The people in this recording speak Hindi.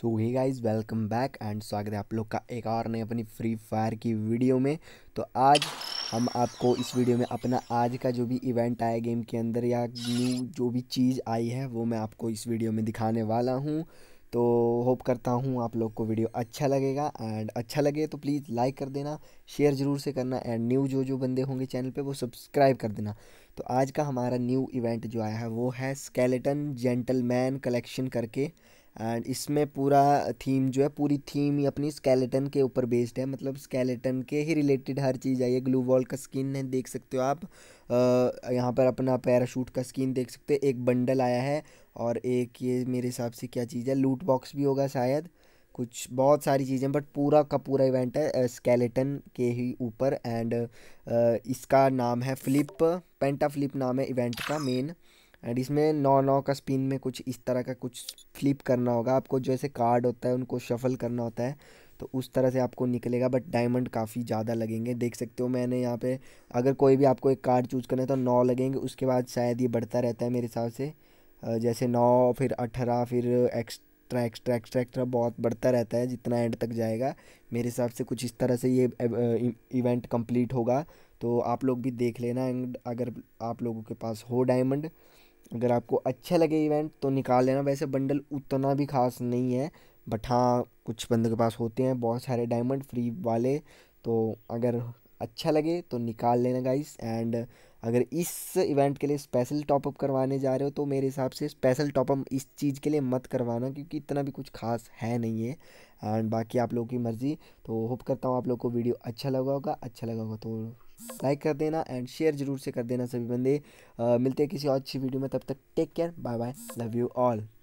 so hey guys welcome back and स्वागत है आप लोग का एक और नए अपनी फ्री फायर की वीडियो में तो आज हम आपको इस वीडियो में अपना आज का जो भी इवेंट आया गेम के अंदर या न्यू जो भी चीज़ आई है वो मैं आपको इस वीडियो में दिखाने वाला हूँ तो होप करता हूँ आप लोग को वीडियो अच्छा लगेगा एंड अच्छा लगे तो प्लीज़ लाइक कर देना शेयर ज़रूर से करना एंड न्यू जो जो बंदे होंगे चैनल पे वो सब्सक्राइब कर देना तो आज का हमारा न्यू इवेंट जो आया है वो है स्केलेटन जेंटलमैन कलेक्शन करके एंड इसमें पूरा थीम जो है पूरी थीम ही अपनी स्केलेटन के ऊपर बेस्ड है मतलब स्केलेटन के ही रिलेटेड हर चीज़ आई है ग्लू वॉल का स्किन है देख सकते हो आप यहाँ पर अपना पैराशूट का स्किन देख सकते हो एक बंडल आया है और एक ये मेरे हिसाब से क्या चीज़ है लूट बॉक्स भी होगा शायद कुछ बहुत सारी चीज़ें बट पूरा का पूरा इवेंट है स्केलेटन के ही ऊपर एंड इसका नाम है फ्लिप पेंटा फ्लिप नाम है इवेंट का मेन एंड इसमें नौ नौ का स्पिन में कुछ इस तरह का कुछ फ्लिप करना होगा आपको जैसे कार्ड होता है उनको शफल करना होता है तो उस तरह से आपको निकलेगा बट डायमंड काफ़ी ज़्यादा लगेंगे देख सकते हो मैंने यहाँ पे अगर कोई भी आपको एक कार्ड चूज़ करना है तो नौ लगेंगे उसके बाद शायद ये बढ़ता रहता है मेरे हिसाब से जैसे नौ फिर अठारह फिर एक्स्ट्रा एक्स्ट्रा एक्स्ट्रा एक्स्ट्रा बहुत बढ़ता रहता है जितना एंड तक जाएगा मेरे हिसाब से कुछ इस तरह से ये इवेंट कम्प्लीट होगा तो आप लोग भी देख लेना एंड अगर आप लोगों के पास हो डायमंड अगर आपको अच्छा लगे इवेंट तो निकाल लेना वैसे बंडल उतना भी खास नहीं है बट हाँ कुछ बंदों के पास होते हैं बहुत सारे डायमंड फ्री वाले तो अगर अच्छा लगे तो निकाल लेना गाइस एंड अगर इस इवेंट के लिए स्पेशल टॉपअप करवाने जा रहे हो तो मेरे हिसाब से स्पेशल टॉपअप इस चीज़ के लिए मत करवाना क्योंकि इतना भी कुछ खास है नहीं है एंड बाकी आप लोगों की मर्ज़ी तो होप करता हूँ आप लोग को वीडियो अच्छा लगा होगा अच्छा लगा होगा तो लाइक कर देना एंड शेयर जरूर से कर देना सभी बंदे आ, मिलते हैं किसी और अच्छी वीडियो में तब तक take care bye bye love you all